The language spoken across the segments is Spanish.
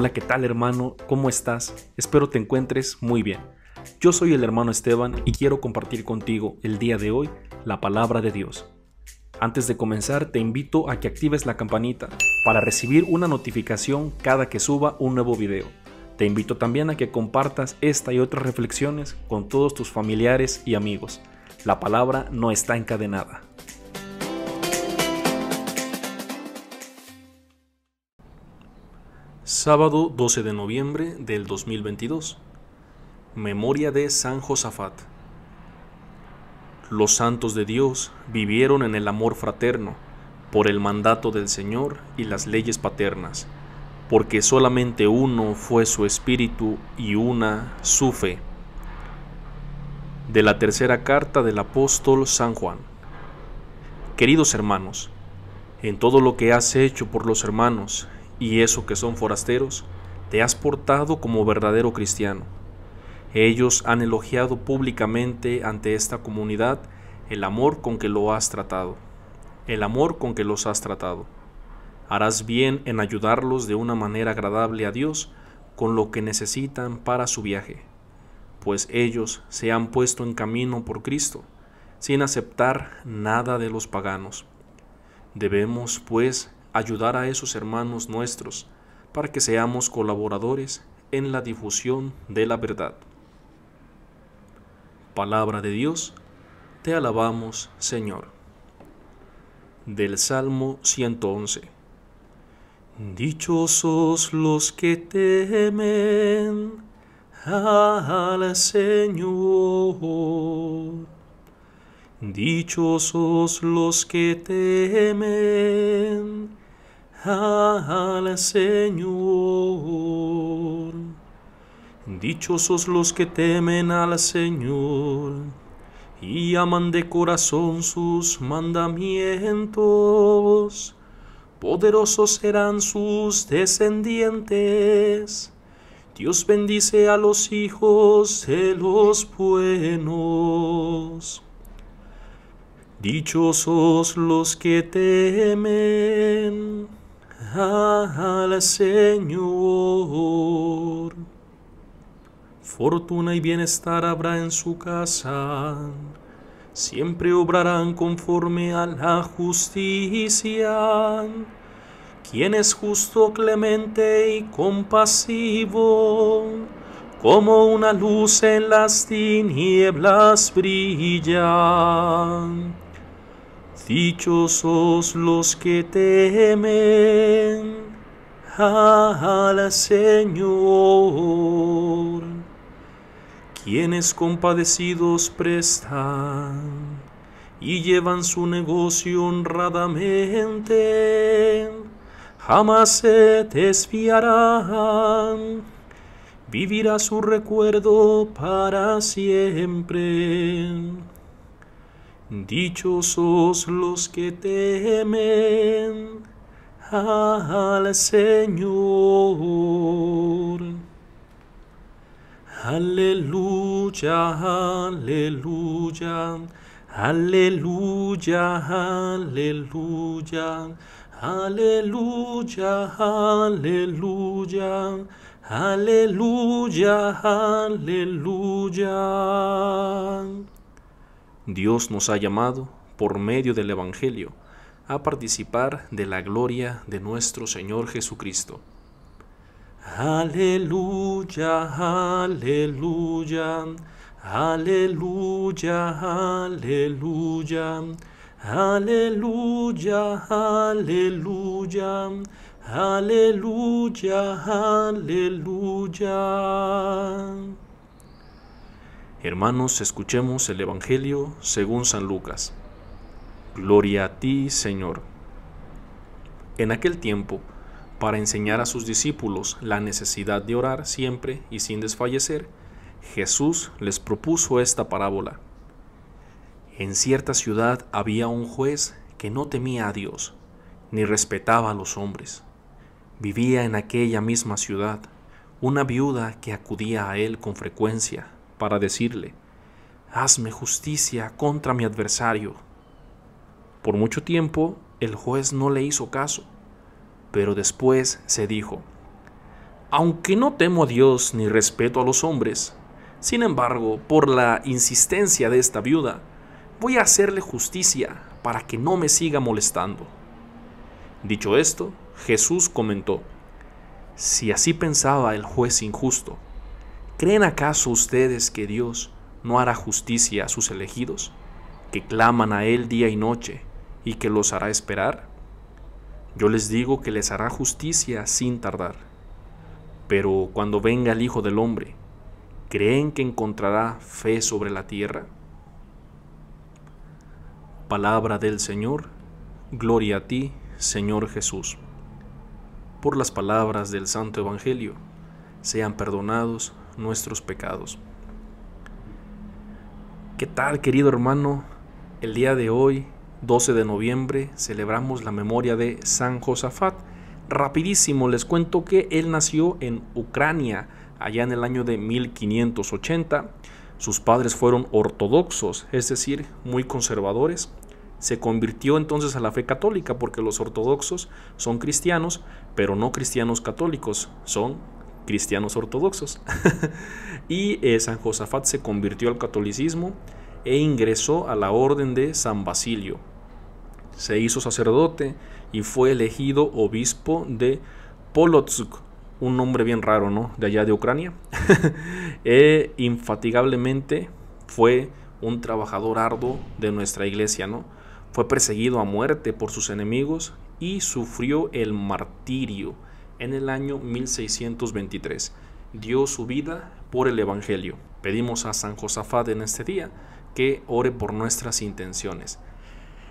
Hola, ¿qué tal hermano? ¿Cómo estás? Espero te encuentres muy bien. Yo soy el hermano Esteban y quiero compartir contigo el día de hoy la palabra de Dios. Antes de comenzar, te invito a que actives la campanita para recibir una notificación cada que suba un nuevo video. Te invito también a que compartas esta y otras reflexiones con todos tus familiares y amigos. La palabra no está encadenada. Sábado 12 de noviembre del 2022. Memoria de San Josafat. Los santos de Dios vivieron en el amor fraterno, por el mandato del Señor y las leyes paternas, porque solamente uno fue su espíritu y una su fe. De la tercera carta del apóstol San Juan. Queridos hermanos, en todo lo que has hecho por los hermanos, y eso que son forasteros, te has portado como verdadero cristiano. Ellos han elogiado públicamente ante esta comunidad el amor con que lo has tratado, el amor con que los has tratado. Harás bien en ayudarlos de una manera agradable a Dios con lo que necesitan para su viaje, pues ellos se han puesto en camino por Cristo, sin aceptar nada de los paganos. Debemos, pues, ayudar a esos hermanos nuestros para que seamos colaboradores en la difusión de la verdad. Palabra de Dios, te alabamos Señor. Del Salmo 111. Dichosos los que temen al Señor. Dichosos los que temen al Señor. Dichosos los que temen al Señor y aman de corazón sus mandamientos. Poderosos serán sus descendientes. Dios bendice a los hijos de los buenos. Dichosos los que temen al Señor. Fortuna y bienestar habrá en su casa, siempre obrarán conforme a la justicia. Quien es justo, clemente y compasivo, como una luz en las tinieblas brilla. Dichosos los que temen al Señor, quienes compadecidos prestan y llevan su negocio honradamente, jamás se desviarán, vivirá su recuerdo para siempre. Dichosos los que temen al Señor. Aleluya, aleluya, aleluya, aleluya, aleluya, aleluya, aleluya, aleluya. Dios nos ha llamado, por medio del Evangelio, a participar de la gloria de nuestro Señor Jesucristo. Aleluya, aleluya, aleluya, aleluya, aleluya, aleluya, aleluya, aleluya. Hermanos, escuchemos el Evangelio según San Lucas. Gloria a ti, Señor. En aquel tiempo, para enseñar a sus discípulos la necesidad de orar siempre y sin desfallecer, Jesús les propuso esta parábola. En cierta ciudad había un juez que no temía a Dios, ni respetaba a los hombres. Vivía en aquella misma ciudad una viuda que acudía a él con frecuencia para decirle, hazme justicia contra mi adversario. Por mucho tiempo el juez no le hizo caso, pero después se dijo, aunque no temo a Dios ni respeto a los hombres, sin embargo, por la insistencia de esta viuda, voy a hacerle justicia para que no me siga molestando. Dicho esto, Jesús comentó, si así pensaba el juez injusto, ¿Creen acaso ustedes que Dios no hará justicia a sus elegidos, que claman a Él día y noche, y que los hará esperar? Yo les digo que les hará justicia sin tardar. Pero cuando venga el Hijo del Hombre, ¿creen que encontrará fe sobre la tierra? Palabra del Señor, gloria a ti, Señor Jesús. Por las palabras del Santo Evangelio, sean perdonados nuestros pecados. ¿Qué tal, querido hermano? El día de hoy, 12 de noviembre, celebramos la memoria de San Josafat. Rapidísimo les cuento que él nació en Ucrania allá en el año de 1580. Sus padres fueron ortodoxos, es decir, muy conservadores, se convirtió entonces a la fe católica porque los ortodoxos son cristianos, pero no cristianos católicos, son cristianos ortodoxos. y eh, San Josafat se convirtió al catolicismo e ingresó a la orden de San Basilio. Se hizo sacerdote y fue elegido obispo de Polotsk, un nombre bien raro, ¿no? De allá de Ucrania. e infatigablemente fue un trabajador arduo de nuestra iglesia, ¿no? Fue perseguido a muerte por sus enemigos y sufrió el martirio en el año 1623. Dio su vida por el Evangelio. Pedimos a San Josafat en este día que ore por nuestras intenciones.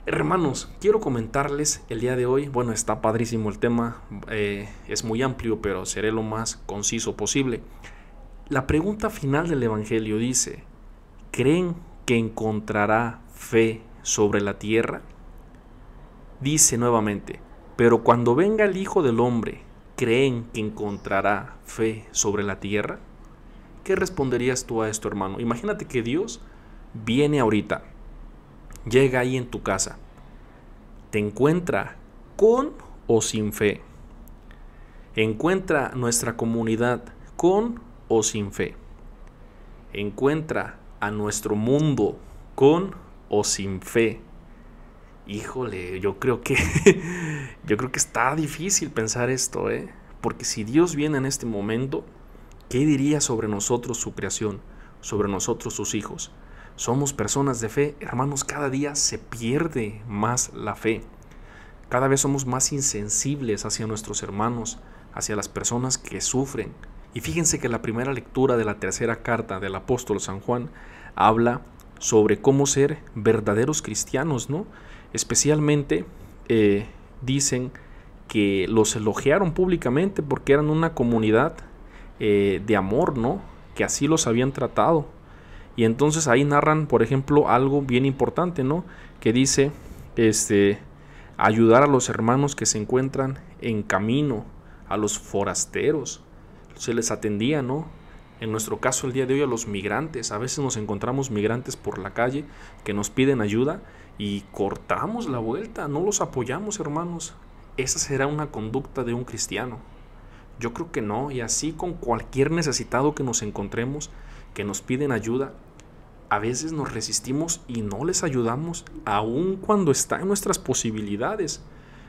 Hermanos, quiero comentarles el día de hoy, bueno, está padrísimo el tema, eh, es muy amplio, pero seré lo más conciso posible. La pregunta final del Evangelio dice, ¿creen que encontrará fe sobre la tierra? Dice nuevamente, pero cuando venga el Hijo del Hombre creen que encontrará fe sobre la tierra? ¿Qué responderías tú a esto, hermano? Imagínate que Dios viene ahorita, llega ahí en tu casa, te encuentra con o sin fe. Encuentra nuestra comunidad con o sin fe. Encuentra a nuestro mundo con o sin fe. Híjole, yo creo que Yo creo que está difícil pensar esto, ¿eh? Porque si Dios viene en este momento, ¿qué diría sobre nosotros su creación, sobre nosotros sus hijos? Somos personas de fe, hermanos, cada día se pierde más la fe. Cada vez somos más insensibles hacia nuestros hermanos, hacia las personas que sufren. Y fíjense que la primera lectura de la tercera carta del apóstol San Juan habla sobre cómo ser verdaderos cristianos, ¿no? Especialmente eh, dicen que los elogiaron públicamente porque eran una comunidad eh, de amor, ¿no? Que así los habían tratado. Y entonces ahí narran, por ejemplo, algo bien importante, ¿no? Que dice, este, ayudar a los hermanos que se encuentran en camino, a los forasteros. Se les atendía, ¿no? En nuestro caso el día de hoy a los migrantes. A veces nos encontramos migrantes por la calle que nos piden ayuda y cortamos la vuelta, no los apoyamos, hermanos. Esa será una conducta de un cristiano. Yo creo que no, y así con cualquier necesitado que nos encontremos, que nos piden ayuda, a veces nos resistimos y no les ayudamos, aun cuando está en nuestras posibilidades.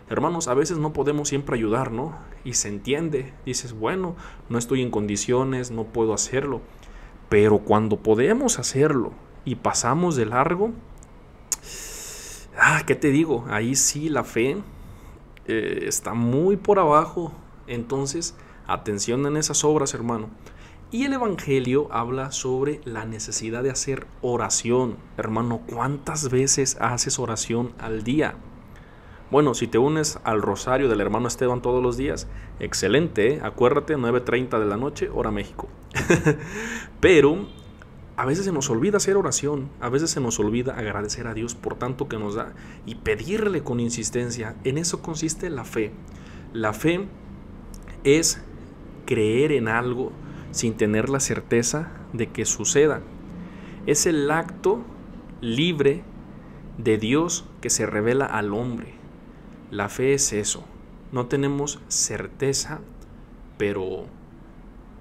Hermanos, a veces no podemos siempre ayudar, ¿no? Y se entiende, dices, bueno, no estoy en condiciones, no puedo hacerlo. Pero cuando podemos hacerlo y pasamos de largo, ah, ¿qué te digo? Ahí sí la fe eh, está muy por abajo. Entonces, atención en esas obras, hermano. Y el Evangelio habla sobre la necesidad de hacer oración. Hermano, ¿cuántas veces haces oración al día? Bueno, si te unes al rosario del hermano Esteban todos los días, excelente, ¿eh? acuérdate, 9.30 de la noche, hora México. Pero a veces se nos olvida hacer oración, a veces se nos olvida agradecer a Dios por tanto que nos da y pedirle con insistencia. En eso consiste la fe. La fe es creer en algo sin tener la certeza de que suceda. Es el acto libre de Dios que se revela al hombre. La fe es eso. No tenemos certeza, pero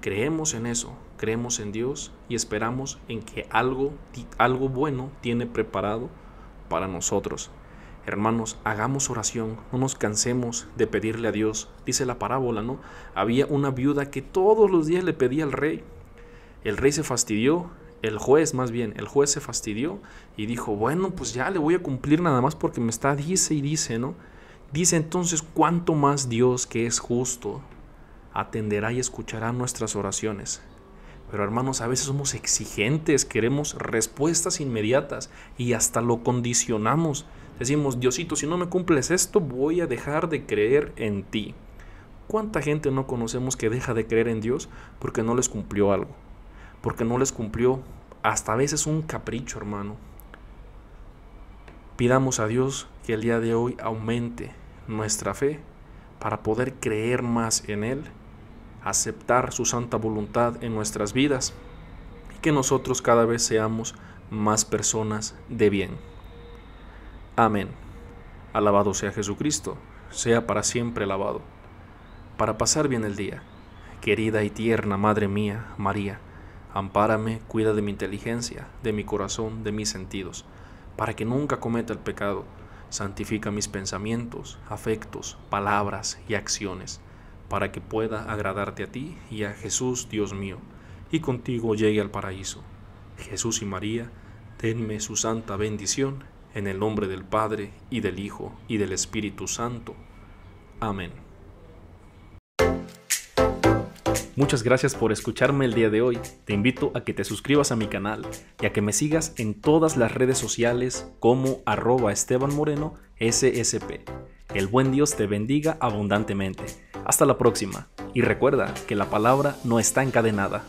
creemos en eso, creemos en Dios y esperamos en que algo, algo bueno tiene preparado para nosotros. Hermanos, hagamos oración, no nos cansemos de pedirle a Dios. Dice la parábola, ¿no? Había una viuda que todos los días le pedía al rey. El rey se fastidió, el juez más bien, el juez se fastidió y dijo, bueno, pues ya le voy a cumplir nada más porque me está dice y dice, ¿no? Dice entonces, ¿cuánto más Dios que es justo atenderá y escuchará nuestras oraciones? Pero hermanos, a veces somos exigentes, queremos respuestas inmediatas y hasta lo condicionamos. Decimos, Diosito, si no me cumples esto, voy a dejar de creer en ti. ¿Cuánta gente no conocemos que deja de creer en Dios porque no les cumplió algo? Porque no les cumplió hasta a veces un capricho, hermano. Pidamos a Dios que el día de hoy aumente nuestra fe para poder creer más en Él aceptar su santa voluntad en nuestras vidas y que nosotros cada vez seamos más personas de bien. Amén. Alabado sea Jesucristo, sea para siempre alabado. Para pasar bien el día, querida y tierna Madre mía, María, ampárame, cuida de mi inteligencia, de mi corazón, de mis sentidos, para que nunca cometa el pecado. Santifica mis pensamientos, afectos, palabras y acciones para que pueda agradarte a ti y a Jesús Dios mío, y contigo llegue al paraíso. Jesús y María, denme su santa bendición, en el nombre del Padre, y del Hijo, y del Espíritu Santo. Amén. Muchas gracias por escucharme el día de hoy. Te invito a que te suscribas a mi canal y a que me sigas en todas las redes sociales como arroba SSP. El buen Dios te bendiga abundantemente. Hasta la próxima. Y recuerda que la palabra no está encadenada.